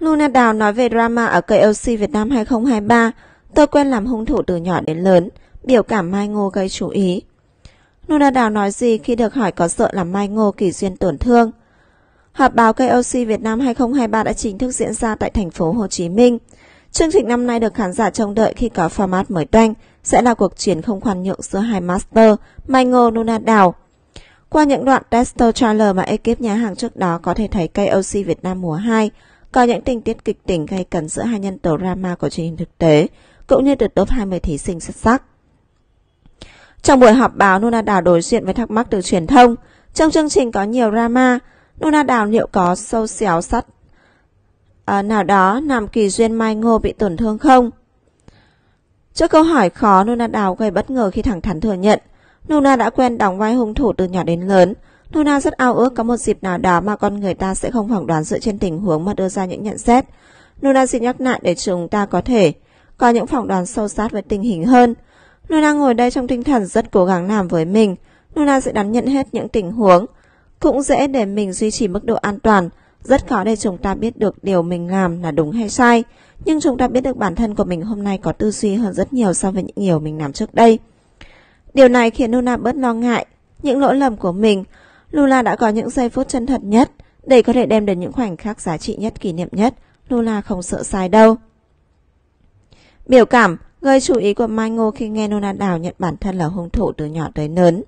Luna Đào nói về drama ở KLC Việt Nam 2023, tôi quen làm hung thủ từ nhỏ đến lớn, biểu cảm Mai Ngô gây chú ý. Luna Đào nói gì khi được hỏi có sợ làm Mai Ngô kỳ duyên tổn thương? Họp báo KOC Việt Nam 2023 đã chính thức diễn ra tại thành phố Hồ Chí Minh. Chương trình năm nay được khán giả trông đợi khi có format mới toanh, sẽ là cuộc chiến không khoan nhượng giữa hai master, Mai Ngô Luna Đào. Qua những đoạn testo trailer mà ekip nhà hàng trước đó có thể thấy KOC Việt Nam mùa 2, có những tình tiết kịch tính gây cấn giữa hai nhân tố drama của truyền hình thực tế, cũng như được top 20 thí sinh xuất sắc. Trong buổi họp báo, Nuna Đào đối diện với thắc mắc từ truyền thông. Trong chương trình có nhiều drama, Nuna Đào liệu có sâu xéo sắt à, nào đó làm kỳ duyên Mai Ngô bị tổn thương không? Trước câu hỏi khó, Nuna Đào gây bất ngờ khi thẳng thắn thừa nhận. Nuna đã quen đóng vai hung thủ từ nhỏ đến lớn, Nona rất ao ước có một dịp nào đó mà con người ta sẽ không phỏng đoán dựa trên tình huống mà đưa ra những nhận xét. Nona xin nhắc lại để chúng ta có thể có những phỏng đoán sâu sát về tình hình hơn. Nona ngồi đây trong tinh thần rất cố gắng làm với mình. Nona sẽ đón nhận hết những tình huống. Cũng dễ để mình duy trì mức độ an toàn. Rất khó để chúng ta biết được điều mình làm là đúng hay sai. Nhưng chúng ta biết được bản thân của mình hôm nay có tư duy hơn rất nhiều so với những điều mình làm trước đây. Điều này khiến Nona bớt lo ngại. Những lỗi lầm của mình Lula đã có những giây phút chân thật nhất để có thể đem đến những khoảnh khắc giá trị nhất kỷ niệm nhất. Lula không sợ sai đâu. Biểu cảm gây chú ý của Mango khi nghe Nona Đào nhận bản thân là hung thủ từ nhỏ tới lớn.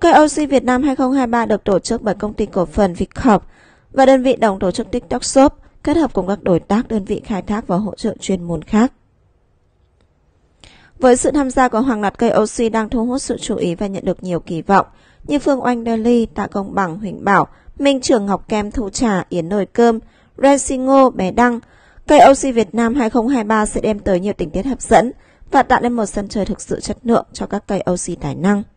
Cây KOC Việt Nam 2023 được tổ chức bởi công ty cổ phần Vicorp và đơn vị đồng tổ chức TikTok Shop kết hợp cùng các đối tác đơn vị khai thác và hỗ trợ chuyên môn khác. Với sự tham gia của hàng loạt KOC đang thu hút sự chú ý và nhận được nhiều kỳ vọng, như Phương Oanh Đơ Ly, Tạ Công Bằng, Huỳnh Bảo, Minh Trường Ngọc Kem Thu Trà, Yến Nồi Cơm, Rensingo, Bé Đăng. Cây OC Việt Nam 2023 sẽ đem tới nhiều tình tiết hấp dẫn và tạo nên một sân chơi thực sự chất lượng cho các cây OC tài năng.